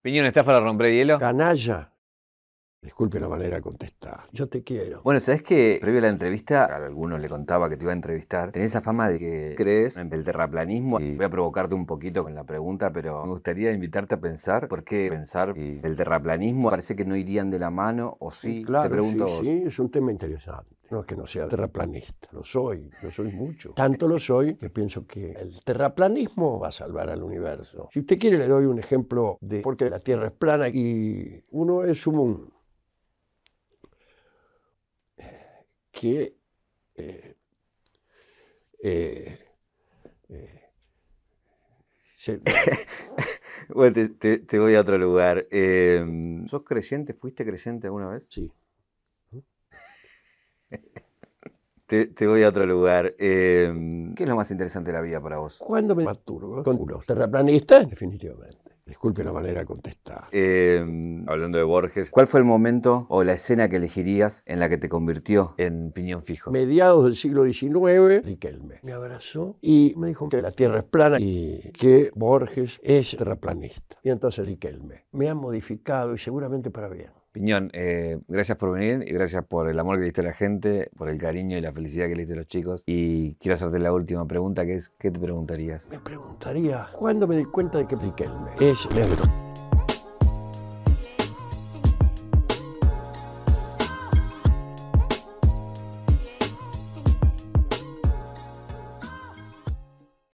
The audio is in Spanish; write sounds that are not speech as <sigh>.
Piñón, ¿estás para romper hielo? Canalla. Disculpe la manera de contestar. Yo te quiero. Bueno, ¿sabes que Previo a la entrevista, a algunos le contaba que te iba a entrevistar. Tenés esa fama de que crees en el terraplanismo. Y voy a provocarte un poquito con la pregunta, pero me gustaría invitarte a pensar por qué pensar el terraplanismo parece que no irían de la mano o sí. Claro, te pregunto sí, es un tema interesante. No es que no sea terraplanista, lo soy, lo soy mucho. Tanto lo soy que pienso que el terraplanismo va a salvar al universo. Si usted quiere le doy un ejemplo de por qué la Tierra es plana y uno es mundo. que eh, eh, eh <laughs> bueno, te, voy a otro lugar. Eh, ¿Sos creciente? ¿Fuiste creciente alguna vez? Sí. Te, voy a otro lugar. Em, ¿Qué es lo más interesante de la vida para vos? ¿Cuándo me masturbo ¿eh? con unos definitivamente. Disculpe la manera de contestar. Em, hablando de Borges, ¿cuál fue el momento o la escena que elegirías en la que te convirtió en piñón fijo? Mediados del siglo XIX, Riquelme me abrazó y me dijo que la Tierra es plana y que Borges es terraplanista. Y entonces Riquelme me ha modificado y seguramente para bien. Piñón, eh, gracias por venir y gracias por el amor que le diste a la gente, por el cariño y la felicidad que le diste a los chicos. Y quiero hacerte la última pregunta, que es, ¿qué te preguntarías? Me preguntaría, ¿cuándo me di cuenta de que Riquelme es negro?